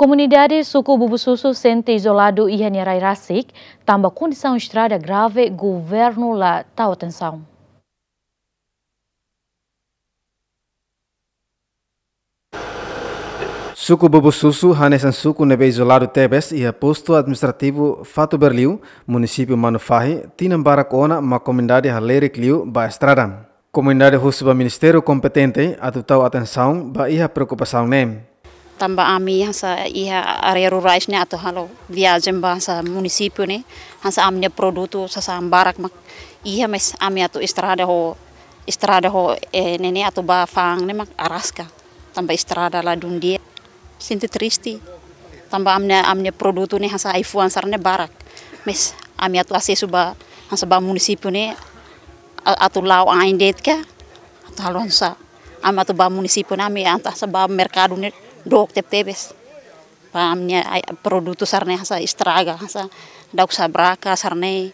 Comunidade suku Bubususu sente isolado e Raniarai Rasik tamba condição estrada grave governo lá tal atenção. Suku Bubususu hanesan suku nebe isolado tebes e posto administrativo Fato Berliu, município Manufahi, baracona, ma comunidade halerik liu ba estrada. Comunidade russa ministério competente atutau atenção ba iha preocupação nem. tamba ami hansa iha areru raisnya atau halo viajem bahasa munisipio ne hansa amnya produto sasa ambarak mak iha mes ami atau istrada ho istrada ho eh, nene atau ba fang ne mak araska tamba istrada la dundia sinti tristi tamba amnya amnya produto ne hansa aifuan ne barak mes ami atau asesu ba hansa ba munisipio ne atau lau aindet ka atau halonsa ama tu ba munisipio ne ami antah sebab merkado ne dook tebes paamnya produto sarne hasa istraga hasa dauk sabraka sarne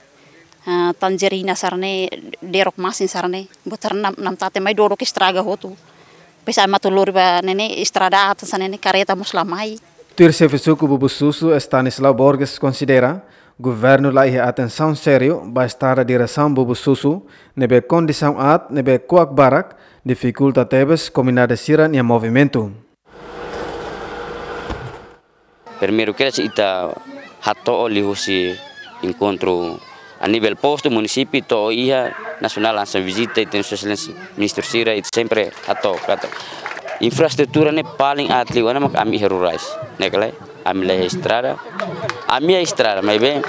eh, tangerina sarne derok masin sarne botar nam nam tate mai dorok istraga hotu pesa matulur ba nene istrada atas nene kareta muslamai Tuir Sevesuco Bubususu Stanislaw Borges considera governo lá e atenção sério vai estar a direção susu nebe kondisam at nebe kuak barak dificulta tebes combinar siran ya movimento. Permiro kera si ita hato lihusi encontro a nivel posto, município, to iha nasional ansa visita e tem sua excelência ministro Sira e sempre hato kata. infrastrukturane ne paling atli wana mak ami herurais ne kala ami le estrada, ami estrada, mai bem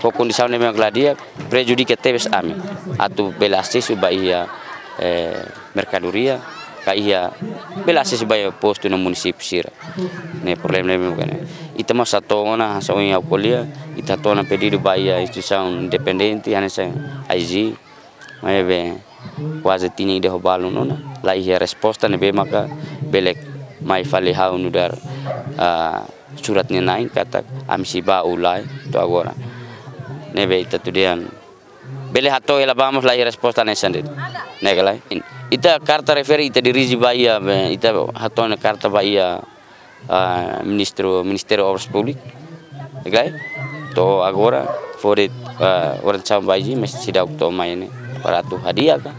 ko kondisiau ne memang dia prejudika tebes ami atu belasti suba ia eh, mercaduria ka iya bela se sebaya posto na munisip sira ne problem leme bukan ya. ita mas satu na sa unya kuliah ita to na pedido baia ya, instituição independente ane sa IG maya be quase tini de hobalo nona la iya resposta ne be maka belek mai fale ha unudar surat ne nain kata am ba ulai to agora ne be ita tudian bele hato ela vamos la iya resposta ne negalai ita carta referi ita dirigi Bahia be ita hatona carta e Bahia uh, ministro Ministério Obras publik, okay? E? to agora it uh, orang cham baiji mas sidak to maine para tu hadiah ka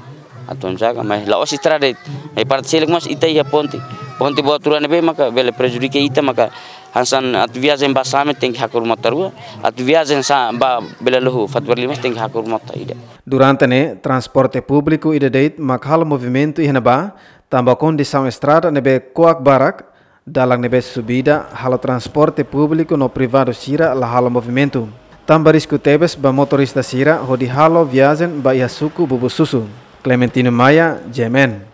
aton jaga mas laos istrade mai part selek mas ita ia ponti ponti buat turane be maka bele prejudike ita maka hansan atviazen ba same tenki hakurumatarua atviazen sa ba belaluhu fatberlimas tenki mota ida durante ne transporte publiku ida deit makhal movimentu ihna ba tamba condição estrada nebe kuak barak dalang nebe subida halo transporte publiku no privado sira la halo movimento tamba risku tebes ba motorista sira hodi halo viazen ba iha suku bubu susu Clementino Maya, Jemen.